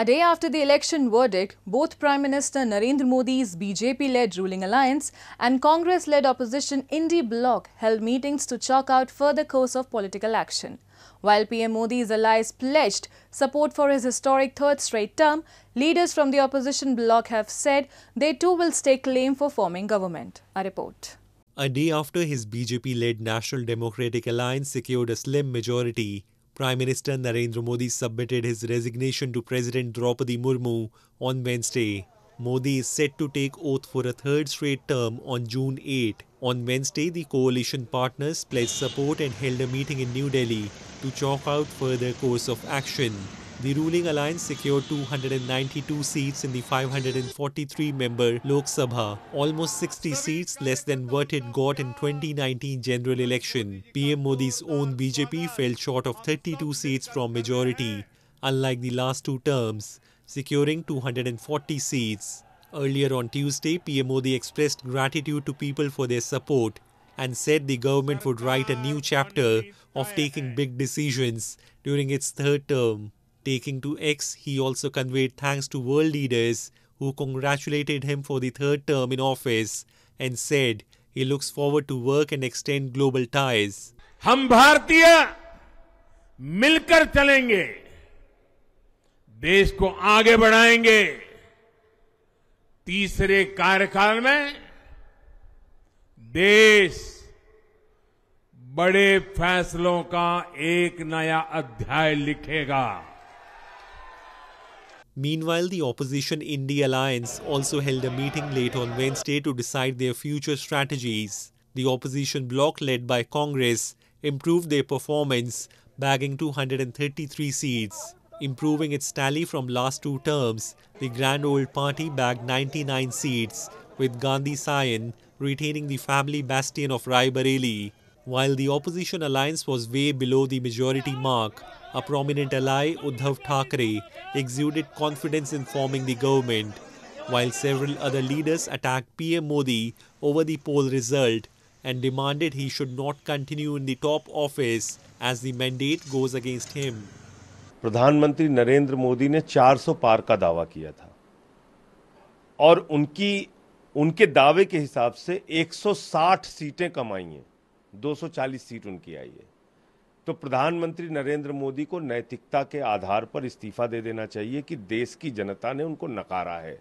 A day after the election verdict, both Prime Minister Narendra Modi's BJP-led ruling alliance and Congress-led opposition Indy Bloc held meetings to chalk out further course of political action. While PM Modi's allies pledged support for his historic third straight term, leaders from the opposition bloc have said they too will stake claim for forming government. A report. A day after his BJP-led National Democratic Alliance secured a slim majority, Prime Minister Narendra Modi submitted his resignation to President Draupadi Murmu on Wednesday. Modi is set to take oath for a third straight term on June 8. On Wednesday, the coalition partners pledged support and held a meeting in New Delhi to chalk out further course of action. The ruling alliance secured 292 seats in the 543-member Lok Sabha, almost 60 seats less than what it got in 2019 general election. PM Modi's own BJP fell short of 32 seats from majority, unlike the last two terms, securing 240 seats. Earlier on Tuesday, PM Modi expressed gratitude to people for their support and said the government would write a new chapter of taking big decisions during its third term. Taking to X, he also conveyed thanks to world leaders who congratulated him for the third term in office and said he looks forward to work and extend global ties. हम भारतीय मिलकर चलेंगे देश को आगे बढ़ाएंगे तीसरे कार्यकाल में देश बड़े फैसलों का एक नया अध्याय लिखेगा Meanwhile, the opposition India alliance also held a meeting late on Wednesday to decide their future strategies. The opposition bloc led by Congress improved their performance, bagging 233 seats. Improving its tally from last two terms, the Grand Old Party bagged 99 seats, with Gandhi Sayan retaining the family bastion of Rai Bareli. While the opposition alliance was way below the majority mark, a prominent ally, Uddhav Thackeray, exuded confidence in forming the government, while several other leaders attacked PM Modi over the poll result and demanded he should not continue in the top office as the mandate goes against him. प्रधानमंत्री Narendra Modi ne 400 par ka dawa kiya tha. और उनकी उनके दावे के हिसाब से 160 सीटें कमाई हैं 240 सीट उनकी आई है तो प्रधानमंत्री नरेंद्र मोदी को नैतिकता के आधार पर इस्तीफा दे देना चाहिए कि देश की जनता ने उनको नकारा है